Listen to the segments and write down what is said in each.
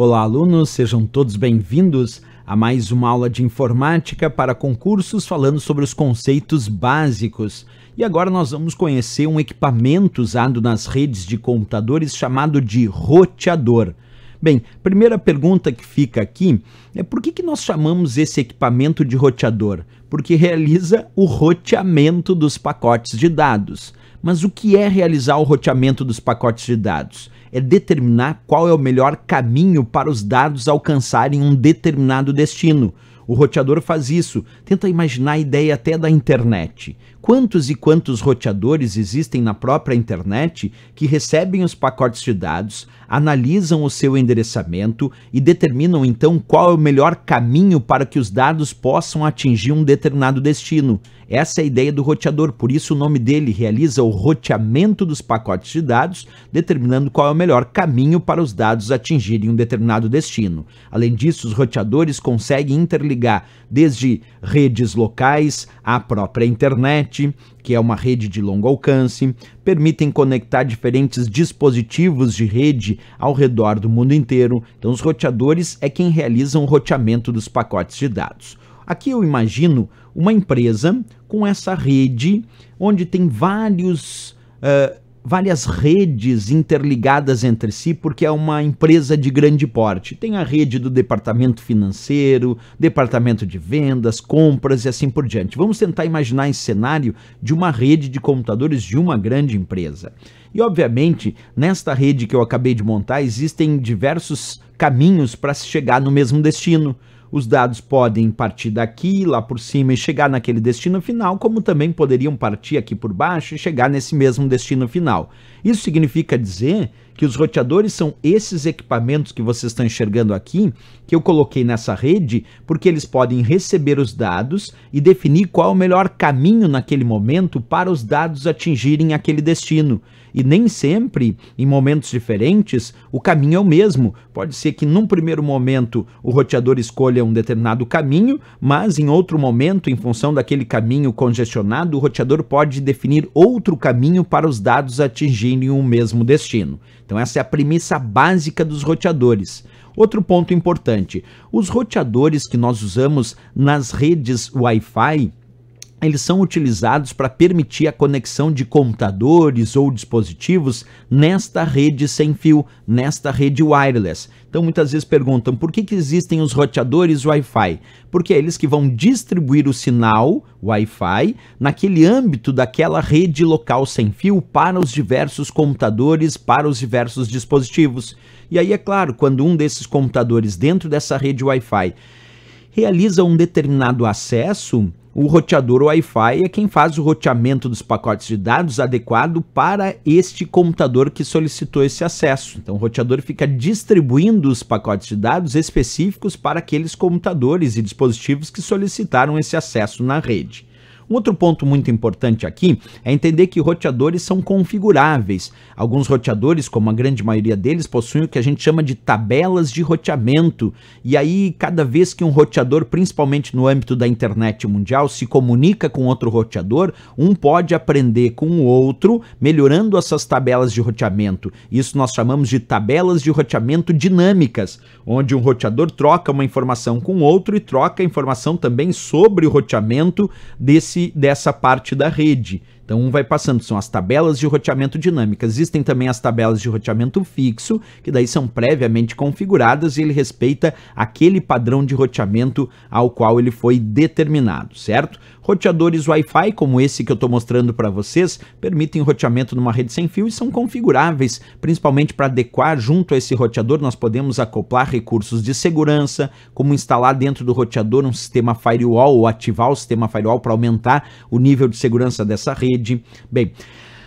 Olá, alunos, sejam todos bem-vindos a mais uma aula de informática para concursos falando sobre os conceitos básicos. E agora nós vamos conhecer um equipamento usado nas redes de computadores chamado de roteador. Bem, primeira pergunta que fica aqui é por que, que nós chamamos esse equipamento de roteador? Porque realiza o roteamento dos pacotes de dados. Mas o que é realizar o roteamento dos pacotes de dados? é determinar qual é o melhor caminho para os dados alcançarem um determinado destino. O roteador faz isso. Tenta imaginar a ideia até da internet quantos e quantos roteadores existem na própria internet que recebem os pacotes de dados, analisam o seu endereçamento e determinam então qual é o melhor caminho para que os dados possam atingir um determinado destino. Essa é a ideia do roteador, por isso o nome dele realiza o roteamento dos pacotes de dados, determinando qual é o melhor caminho para os dados atingirem um determinado destino. Além disso, os roteadores conseguem interligar desde redes locais à própria internet que é uma rede de longo alcance, permitem conectar diferentes dispositivos de rede ao redor do mundo inteiro. Então, os roteadores é quem realiza o roteamento dos pacotes de dados. Aqui eu imagino uma empresa com essa rede onde tem vários. Uh, várias redes interligadas entre si, porque é uma empresa de grande porte. Tem a rede do departamento financeiro, departamento de vendas, compras e assim por diante. Vamos tentar imaginar esse cenário de uma rede de computadores de uma grande empresa. E obviamente, nesta rede que eu acabei de montar, existem diversos caminhos para se chegar no mesmo destino. Os dados podem partir daqui, lá por cima e chegar naquele destino final, como também poderiam partir aqui por baixo e chegar nesse mesmo destino final. Isso significa dizer que os roteadores são esses equipamentos que vocês estão enxergando aqui, que eu coloquei nessa rede, porque eles podem receber os dados e definir qual é o melhor caminho naquele momento para os dados atingirem aquele destino. E nem sempre, em momentos diferentes, o caminho é o mesmo. Pode ser que num primeiro momento o roteador escolha um determinado caminho, mas em outro momento, em função daquele caminho congestionado, o roteador pode definir outro caminho para os dados atingirem o mesmo destino. Então, essa é a premissa básica dos roteadores. Outro ponto importante: os roteadores que nós usamos nas redes Wi-Fi eles são utilizados para permitir a conexão de computadores ou dispositivos nesta rede sem fio, nesta rede wireless. Então muitas vezes perguntam por que, que existem os roteadores Wi-Fi? Porque é eles que vão distribuir o sinal Wi-Fi naquele âmbito daquela rede local sem fio para os diversos computadores, para os diversos dispositivos. E aí é claro, quando um desses computadores dentro dessa rede Wi-Fi realiza um determinado acesso, o roteador Wi-Fi é quem faz o roteamento dos pacotes de dados adequado para este computador que solicitou esse acesso. Então, o roteador fica distribuindo os pacotes de dados específicos para aqueles computadores e dispositivos que solicitaram esse acesso na rede. Um outro ponto muito importante aqui é entender que roteadores são configuráveis. Alguns roteadores, como a grande maioria deles, possuem o que a gente chama de tabelas de roteamento. E aí, cada vez que um roteador, principalmente no âmbito da internet mundial, se comunica com outro roteador, um pode aprender com o outro, melhorando essas tabelas de roteamento. Isso nós chamamos de tabelas de roteamento dinâmicas, onde um roteador troca uma informação com outro e troca informação também sobre o roteamento desse dessa parte da rede então, um vai passando, são as tabelas de roteamento dinâmica. Existem também as tabelas de roteamento fixo, que daí são previamente configuradas e ele respeita aquele padrão de roteamento ao qual ele foi determinado, certo? Roteadores Wi-Fi, como esse que eu estou mostrando para vocês, permitem roteamento numa rede sem fio e são configuráveis, principalmente para adequar junto a esse roteador, nós podemos acoplar recursos de segurança, como instalar dentro do roteador um sistema firewall ou ativar o sistema firewall para aumentar o nível de segurança dessa rede Bem,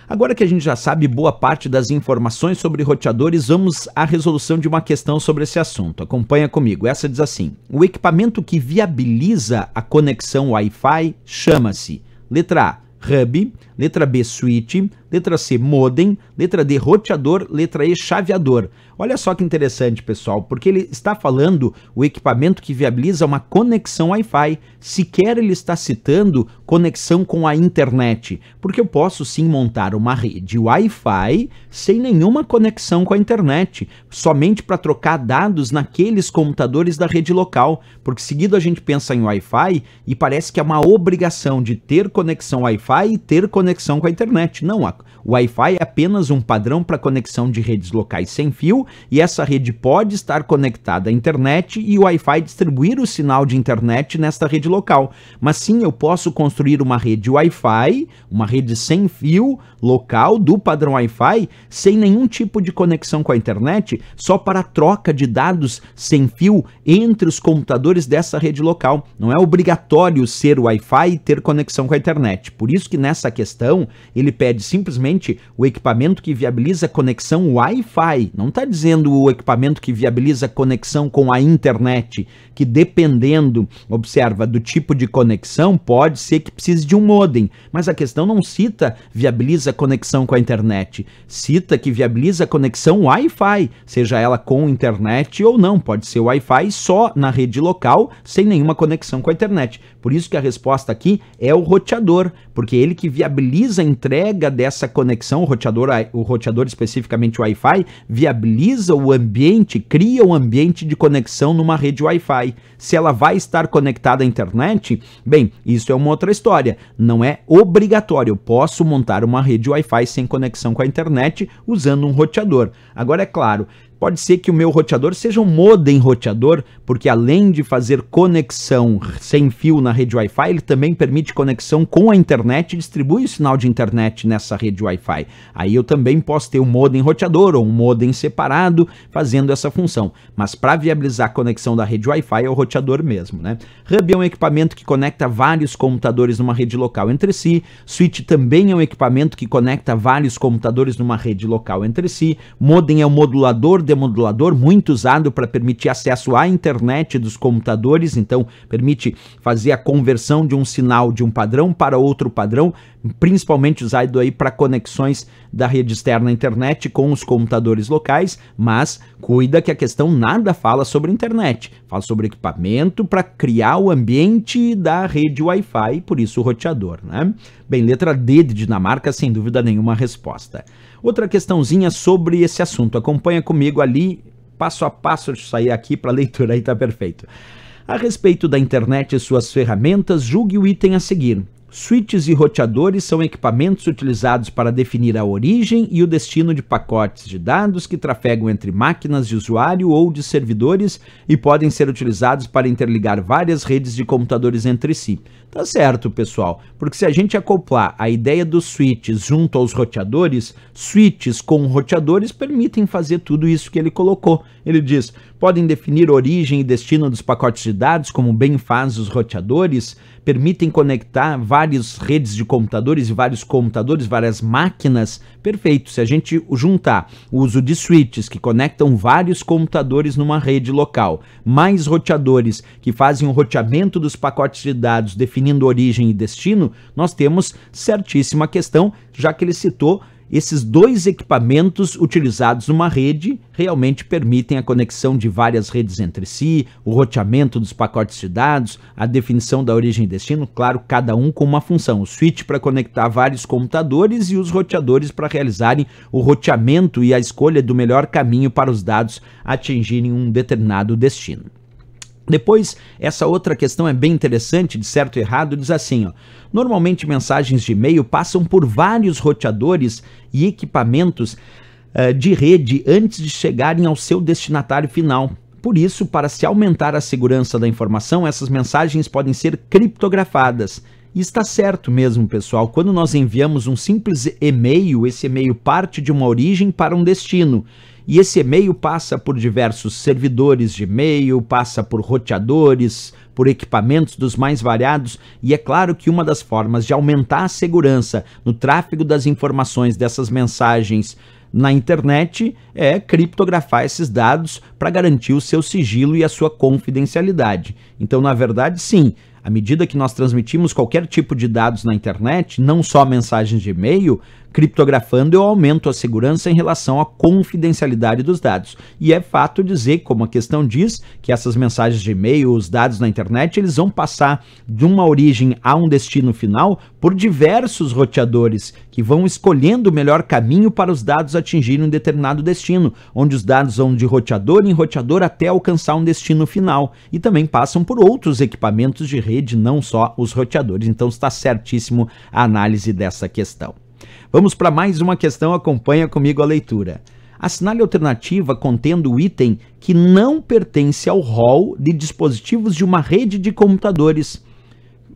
Agora que a gente já sabe boa parte das informações sobre roteadores, vamos à resolução de uma questão sobre esse assunto. Acompanha comigo. Essa diz assim: o equipamento que viabiliza a conexão Wi-Fi chama-se letra A, hub, letra B, switch, letra C, modem, letra D, roteador, letra E, chaveador. Olha só que interessante, pessoal, porque ele está falando o equipamento que viabiliza uma conexão Wi-Fi, sequer ele está citando conexão com a internet, porque eu posso sim montar uma rede Wi-Fi sem nenhuma conexão com a internet, somente para trocar dados naqueles computadores da rede local, porque seguido a gente pensa em Wi-Fi e parece que é uma obrigação de ter conexão Wi-Fi e ter conexão conexão com a internet. Não, o Wi-Fi é apenas um padrão para conexão de redes locais sem fio e essa rede pode estar conectada à internet e o Wi-Fi distribuir o sinal de internet nesta rede local. Mas sim, eu posso construir uma rede Wi-Fi, uma rede sem fio local do padrão Wi-Fi, sem nenhum tipo de conexão com a internet, só para troca de dados sem fio entre os computadores dessa rede local. Não é obrigatório ser Wi-Fi e ter conexão com a internet. Por isso que nessa questão questão, ele pede simplesmente o equipamento que viabiliza conexão Wi-Fi. Não está dizendo o equipamento que viabiliza conexão com a internet, que dependendo, observa, do tipo de conexão, pode ser que precise de um modem. Mas a questão não cita viabiliza conexão com a internet, cita que viabiliza conexão Wi-Fi, seja ela com internet ou não. Pode ser Wi-Fi só na rede local, sem nenhuma conexão com a internet. Por isso que a resposta aqui é o roteador, porque ele que viabiliza viabiliza a entrega dessa conexão, o roteador, o roteador especificamente Wi-Fi, viabiliza o ambiente, cria um ambiente de conexão numa rede Wi-Fi. Se ela vai estar conectada à internet, bem, isso é uma outra história. Não é obrigatório. Eu posso montar uma rede Wi-Fi sem conexão com a internet usando um roteador. Agora, é claro, Pode ser que o meu roteador seja um modem roteador, porque além de fazer conexão sem fio na rede Wi-Fi, ele também permite conexão com a internet e distribui o sinal de internet nessa rede Wi-Fi. Aí eu também posso ter um modem roteador ou um modem separado fazendo essa função. Mas para viabilizar a conexão da rede Wi-Fi é o roteador mesmo, né? Hub é um equipamento que conecta vários computadores numa rede local entre si. Switch também é um equipamento que conecta vários computadores numa rede local entre si. Modem é um modulador de demodulador, muito usado para permitir acesso à internet dos computadores, então permite fazer a conversão de um sinal de um padrão para outro padrão, principalmente usado aí para conexões da rede externa à internet com os computadores locais, mas cuida que a questão nada fala sobre internet, fala sobre equipamento para criar o ambiente da rede Wi-Fi, por isso o roteador, né? Bem, letra D de Dinamarca, sem dúvida nenhuma resposta. Outra questãozinha sobre esse assunto. Acompanha comigo ali, passo a passo, deixa eu sair aqui para a leitura aí tá perfeito. A respeito da internet e suas ferramentas, julgue o item a seguir. Switches e roteadores são equipamentos utilizados para definir a origem e o destino de pacotes de dados que trafegam entre máquinas de usuário ou de servidores e podem ser utilizados para interligar várias redes de computadores entre si. Tá certo, pessoal, porque se a gente acoplar a ideia dos switches junto aos roteadores, switches com roteadores permitem fazer tudo isso que ele colocou. Ele diz: podem definir origem e destino dos pacotes de dados, como bem faz os roteadores, permitem conectar várias redes de computadores e vários computadores, várias máquinas. Perfeito, se a gente juntar o uso de switches que conectam vários computadores numa rede local, mais roteadores que fazem o roteamento dos pacotes de dados definindo origem e destino, nós temos certíssima questão, já que ele citou esses dois equipamentos utilizados numa rede realmente permitem a conexão de várias redes entre si, o roteamento dos pacotes de dados, a definição da origem e destino, claro, cada um com uma função. O switch para conectar vários computadores e os roteadores para realizarem o roteamento e a escolha do melhor caminho para os dados atingirem um determinado destino. Depois, essa outra questão é bem interessante, de certo e errado, diz assim: ó, normalmente mensagens de e-mail passam por vários roteadores e equipamentos uh, de rede antes de chegarem ao seu destinatário final. Por isso, para se aumentar a segurança da informação, essas mensagens podem ser criptografadas. E está certo mesmo, pessoal. Quando nós enviamos um simples e-mail, esse e-mail parte de uma origem para um destino. E esse e-mail passa por diversos servidores de e-mail, passa por roteadores, por equipamentos dos mais variados, e é claro que uma das formas de aumentar a segurança no tráfego das informações dessas mensagens na internet é criptografar esses dados para garantir o seu sigilo e a sua confidencialidade. Então, na verdade, sim, à medida que nós transmitimos qualquer tipo de dados na internet, não só mensagens de e-mail, criptografando eu aumento a segurança em relação à confidencialidade dos dados. E é fato dizer, como a questão diz, que essas mensagens de e-mail, os dados na internet, eles vão passar de uma origem a um destino final por diversos roteadores que vão escolhendo o melhor caminho para os dados atingirem um determinado destino, onde os dados vão de roteador em roteador até alcançar um destino final, e também passam por outros equipamentos de rede rede, não só os roteadores. Então está certíssimo a análise dessa questão. Vamos para mais uma questão, acompanha comigo a leitura. Assinale alternativa contendo o item que não pertence ao rol de dispositivos de uma rede de computadores.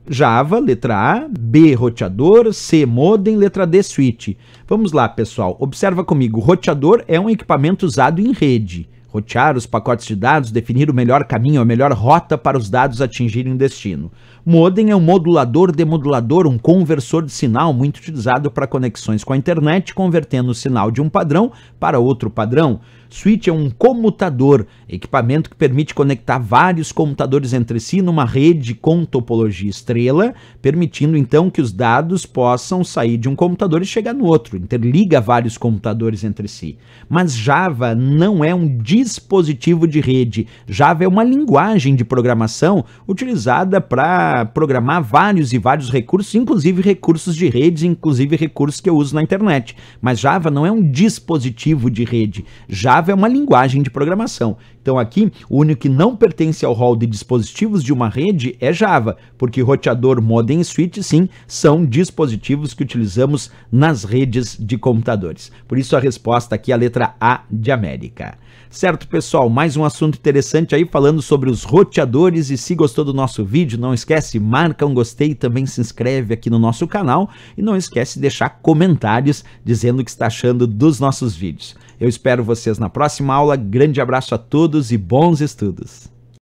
Java, letra A, B, roteador, C, modem, letra D, switch. Vamos lá, pessoal. Observa comigo, roteador é um equipamento usado em rede rotear os pacotes de dados, definir o melhor caminho, a melhor rota para os dados atingirem o destino. Modem é um modulador demodulador, um conversor de sinal muito utilizado para conexões com a internet, convertendo o sinal de um padrão para outro padrão. Switch é um comutador, equipamento que permite conectar vários computadores entre si numa rede com topologia estrela, permitindo então que os dados possam sair de um computador e chegar no outro, interliga vários computadores entre si. Mas Java não é um dispositivo de rede, Java é uma linguagem de programação utilizada para programar vários e vários recursos, inclusive recursos de rede, inclusive recursos que eu uso na internet. Mas Java não é um dispositivo de rede. Java é uma linguagem de programação. Então aqui, o único que não pertence ao rol de dispositivos de uma rede é Java, porque roteador, modem e switch sim são dispositivos que utilizamos nas redes de computadores. Por isso a resposta aqui é a letra A de América. Certo, pessoal, mais um assunto interessante aí falando sobre os roteadores e se gostou do nosso vídeo, não esquece, marca um gostei, e também se inscreve aqui no nosso canal e não esquece de deixar comentários dizendo o que está achando dos nossos vídeos. Eu espero vocês na próxima aula. Grande abraço a todos e bons estudos!